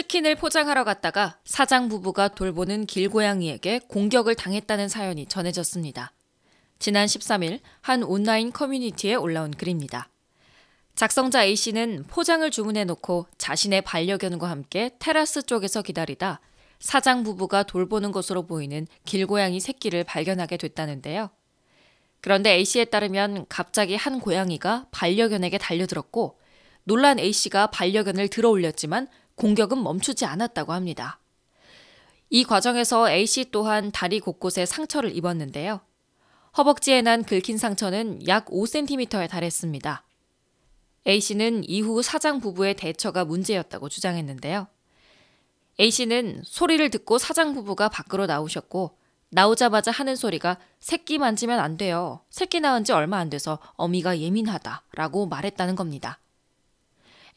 치킨을 포장하러 갔다가 사장 부부가 돌보는 길고양이에게 공격을 당했다는 사연이 전해졌습니다. 지난 13일 한 온라인 커뮤니티에 올라온 글입니다. 작성자 A씨는 포장을 주문해 놓고 자신의 반려견과 함께 테라스 쪽에서 기다리다 사장 부부가 돌보는 것으로 보이는 길고양이 새끼를 발견하게 됐다는데요. 그런데 A씨에 따르면 갑자기 한 고양이가 반려견에게 달려들었고 놀란 A씨가 반려견을 들어 올렸지만 공격은 멈추지 않았다고 합니다. 이 과정에서 A씨 또한 다리 곳곳에 상처를 입었는데요. 허벅지에 난 긁힌 상처는 약 5cm에 달했습니다. A씨는 이후 사장 부부의 대처가 문제였다고 주장했는데요. A씨는 소리를 듣고 사장 부부가 밖으로 나오셨고, 나오자마자 하는 소리가 새끼 만지면 안 돼요. 새끼 낳은 지 얼마 안 돼서 어미가 예민하다 라고 말했다는 겁니다.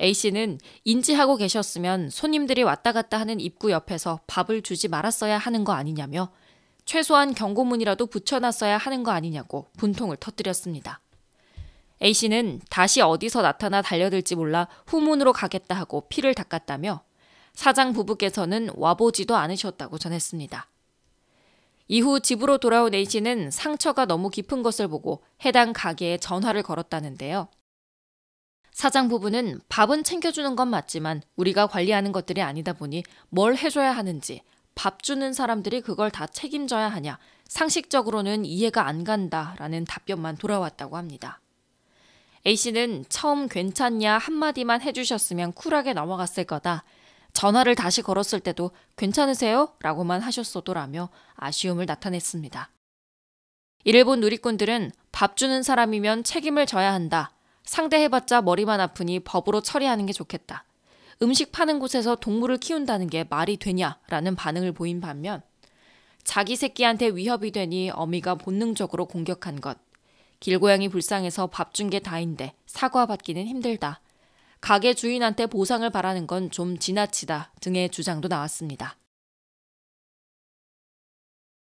A씨는 인지하고 계셨으면 손님들이 왔다 갔다 하는 입구 옆에서 밥을 주지 말았어야 하는 거 아니냐며 최소한 경고문이라도 붙여놨어야 하는 거 아니냐고 분통을 터뜨렸습니다. A씨는 다시 어디서 나타나 달려들지 몰라 후문으로 가겠다 하고 피를 닦았다며 사장 부부께서는 와보지도 않으셨다고 전했습니다. 이후 집으로 돌아온 A씨는 상처가 너무 깊은 것을 보고 해당 가게에 전화를 걸었다는데요. 사장 부부는 밥은 챙겨주는 건 맞지만 우리가 관리하는 것들이 아니다 보니 뭘 해줘야 하는지 밥 주는 사람들이 그걸 다 책임져야 하냐 상식적으로는 이해가 안 간다라는 답변만 돌아왔다고 합니다. A씨는 처음 괜찮냐 한마디만 해주셨으면 쿨하게 넘어갔을 거다. 전화를 다시 걸었을 때도 괜찮으세요? 라고만 하셨어도라며 아쉬움을 나타냈습니다. 이를 본 누리꾼들은 밥 주는 사람이면 책임을 져야 한다. 상대해봤자 머리만 아프니 법으로 처리하는 게 좋겠다. 음식 파는 곳에서 동물을 키운다는 게 말이 되냐라는 반응을 보인 반면 자기 새끼한테 위협이 되니 어미가 본능적으로 공격한 것. 길고양이 불쌍해서 밥 준 게 다인데 사과받기는 힘들다. 가게 주인한테 보상을 바라는 건 좀 지나치다 등의 주장도 나왔습니다.